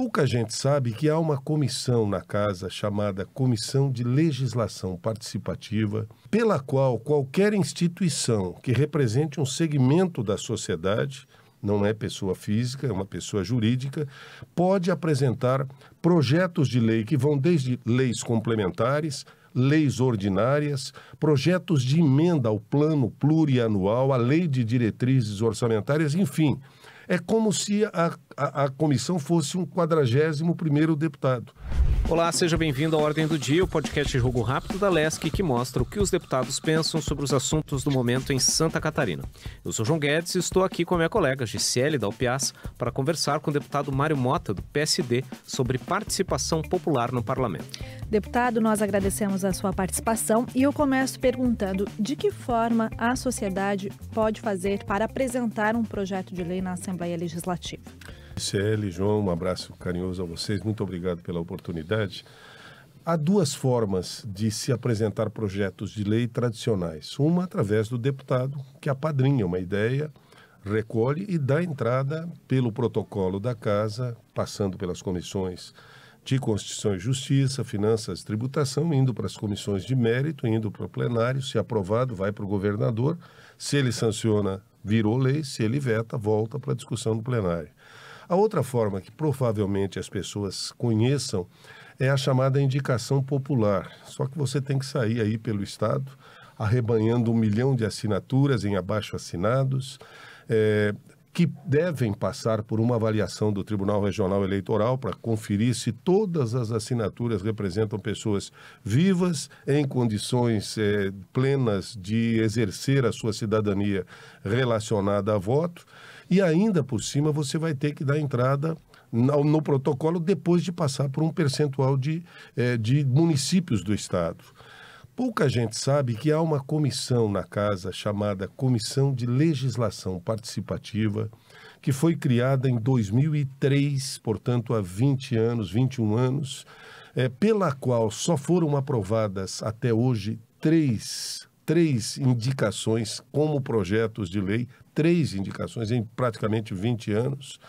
Pouca gente sabe que há uma comissão na casa chamada Comissão de Legislação Participativa, pela qual qualquer instituição que represente um segmento da sociedade, não é pessoa física, é uma pessoa jurídica, pode apresentar projetos de lei que vão desde leis complementares, leis ordinárias, projetos de emenda ao plano plurianual, à lei de diretrizes orçamentárias, enfim, é como se a, a, a comissão fosse um quadragésimo primeiro deputado. Olá, seja bem-vindo à Ordem do Dia, o podcast Jogo Rápido da LESC que mostra o que os deputados pensam sobre os assuntos do momento em Santa Catarina. Eu sou João Guedes e estou aqui com a minha colega Gisele Dalpiaz para conversar com o deputado Mário Mota, do PSD, sobre participação popular no parlamento. Deputado, nós agradecemos a sua participação e eu começo perguntando de que forma a sociedade pode fazer para apresentar um projeto de lei na Assembleia Legislativa. Michele, João, um abraço carinhoso a vocês, muito obrigado pela oportunidade. Há duas formas de se apresentar projetos de lei tradicionais. Uma através do deputado, que apadrinha uma ideia, recolhe e dá entrada pelo protocolo da casa, passando pelas comissões de Constituição e Justiça, Finanças e Tributação, indo para as comissões de mérito, indo para o plenário, se aprovado, vai para o governador, se ele sanciona, virou lei, se ele veta, volta para a discussão no plenário. A outra forma que provavelmente as pessoas conheçam é a chamada indicação popular. Só que você tem que sair aí pelo Estado, arrebanhando um milhão de assinaturas em abaixo assinados, é, que devem passar por uma avaliação do Tribunal Regional Eleitoral para conferir se todas as assinaturas representam pessoas vivas, em condições é, plenas de exercer a sua cidadania relacionada a voto. E ainda por cima você vai ter que dar entrada no, no protocolo depois de passar por um percentual de, é, de municípios do estado. Pouca gente sabe que há uma comissão na casa chamada Comissão de Legislação Participativa, que foi criada em 2003, portanto há 20 anos, 21 anos, é, pela qual só foram aprovadas até hoje três três indicações como projetos de lei, três indicações em praticamente 20 anos,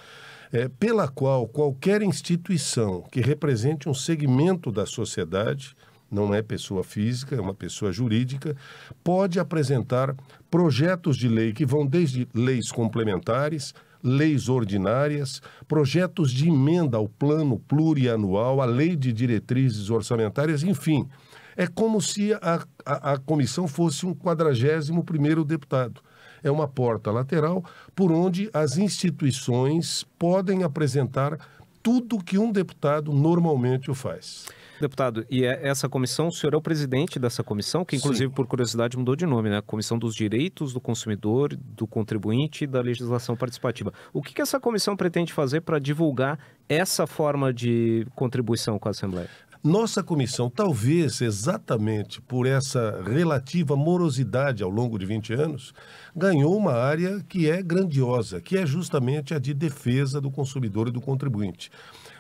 é, pela qual qualquer instituição que represente um segmento da sociedade, não é pessoa física, é uma pessoa jurídica, pode apresentar projetos de lei que vão desde leis complementares, leis ordinárias, projetos de emenda ao plano plurianual, à lei de diretrizes orçamentárias, enfim, é como se a, a, a comissão fosse um quadragésimo primeiro deputado. É uma porta lateral por onde as instituições podem apresentar tudo que um deputado normalmente o faz. Deputado, e é essa comissão, o senhor é o presidente dessa comissão, que inclusive, Sim. por curiosidade, mudou de nome, né? Comissão dos Direitos do Consumidor, do Contribuinte e da Legislação Participativa. O que, que essa comissão pretende fazer para divulgar essa forma de contribuição com a Assembleia? Nossa comissão, talvez exatamente por essa relativa morosidade ao longo de 20 anos, ganhou uma área que é grandiosa, que é justamente a de defesa do consumidor e do contribuinte.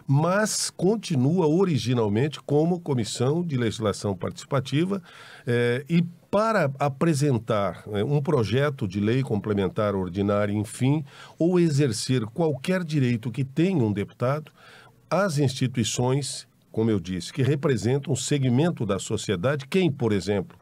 Mas continua originalmente como Comissão de Legislação Participativa eh, e para apresentar né, um projeto de lei complementar ordinária, enfim, ou exercer qualquer direito que tenha um deputado, as instituições como eu disse, que representam um segmento da sociedade, quem, por exemplo,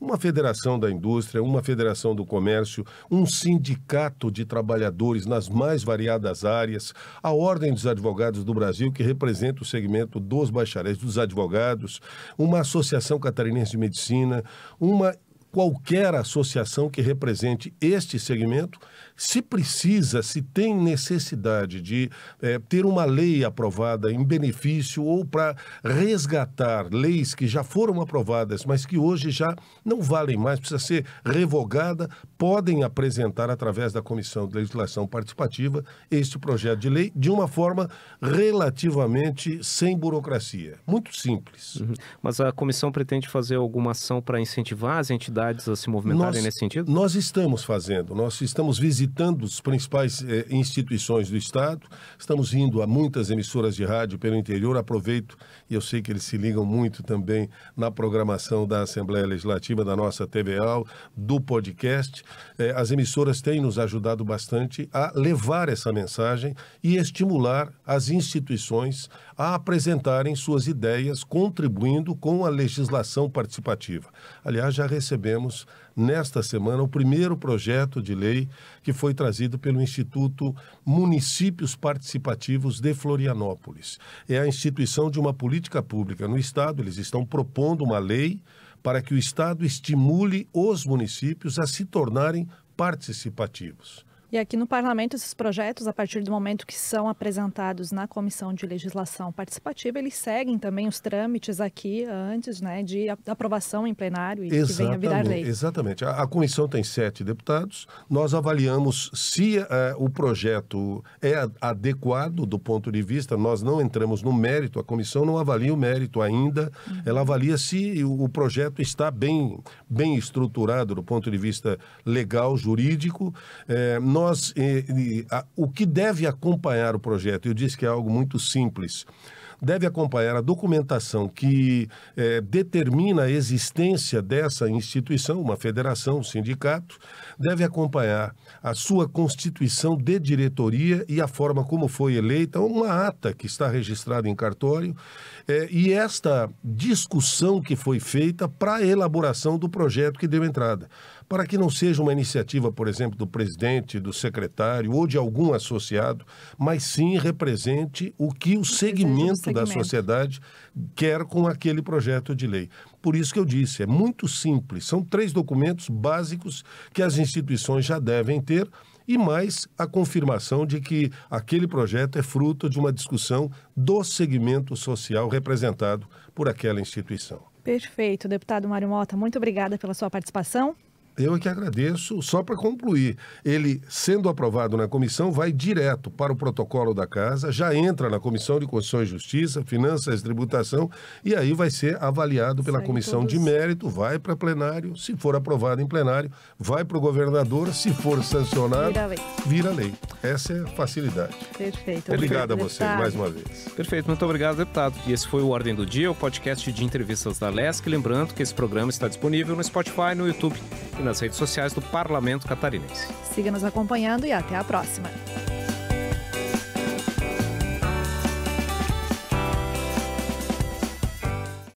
uma federação da indústria, uma federação do comércio, um sindicato de trabalhadores nas mais variadas áreas, a Ordem dos Advogados do Brasil, que representa o segmento dos bacharéis, dos advogados, uma associação catarinense de medicina, uma qualquer associação que represente este segmento se precisa, se tem necessidade de é, ter uma lei aprovada em benefício ou para resgatar leis que já foram aprovadas, mas que hoje já não valem mais, precisa ser revogada, podem apresentar através da Comissão de Legislação Participativa este projeto de lei de uma forma relativamente sem burocracia. Muito simples. Uhum. Mas a comissão pretende fazer alguma ação para incentivar as entidades a se movimentarem nós, nesse sentido? Nós estamos fazendo, nós estamos visitando visitando as principais eh, instituições do Estado. Estamos indo a muitas emissoras de rádio pelo interior. Aproveito e eu sei que eles se ligam muito também na programação da Assembleia Legislativa, da nossa TVAL, do podcast. Eh, as emissoras têm nos ajudado bastante a levar essa mensagem e estimular as instituições a apresentarem suas ideias, contribuindo com a legislação participativa. Aliás, já recebemos nesta semana, o primeiro projeto de lei que foi trazido pelo Instituto Municípios Participativos de Florianópolis. É a instituição de uma política pública no Estado, eles estão propondo uma lei para que o Estado estimule os municípios a se tornarem participativos. E aqui no parlamento, esses projetos, a partir do momento que são apresentados na Comissão de Legislação Participativa, eles seguem também os trâmites aqui antes né, de aprovação em plenário e que venha virar lei. Exatamente. A, a, comissão tem sete deputados. Nós avaliamos se eh, o projeto é adequado do ponto de vista. Nós não entramos no mérito, a comissão não avalia o mérito ainda. Uhum. Ela avalia se o, o projeto está bem, bem estruturado do ponto de vista legal, jurídico. É, nós nós, a, o que deve acompanhar o projeto, eu disse que é algo muito simples, deve acompanhar a documentação que é, determina a existência dessa instituição, uma federação, um sindicato, deve acompanhar a sua constituição de diretoria e a forma como foi eleita, uma ata que está registrada em cartório, é, e esta discussão que foi feita para a elaboração do projeto que deu entrada para que não seja uma iniciativa, por exemplo, do presidente, do secretário ou de algum associado, mas sim represente o que o, segmento, segmento da sociedade quer com aquele projeto de lei. Por isso que eu disse, é muito simples. São três documentos básicos que as instituições já devem ter e mais a confirmação de que aquele projeto é fruto de uma discussão do segmento social representado por aquela instituição. Perfeito, deputado Mário Mota, muito obrigada pela sua participação. Eu é que agradeço. Só para concluir, ele, sendo aprovado na comissão, vai direto para o protocolo da casa, já entra na Comissão de Constituição e Justiça, Finanças e Tributação, e aí vai ser avaliado pela Sai Comissão todos. de Mérito, vai para plenário, se for aprovado em plenário, vai para o governador, se for sancionado, vira lei. Vira lei. Essa é a facilidade. Perfeito. Obrigado a você mais uma vez. Perfeito, muito obrigado, deputado. E esse foi o Ordem do Dia, o podcast de entrevistas da LESC. Lembrando que esse programa está disponível no Spotify, no YouTube e nas redes sociais do Parlamento Catarinense. Siga nos acompanhando e até a próxima.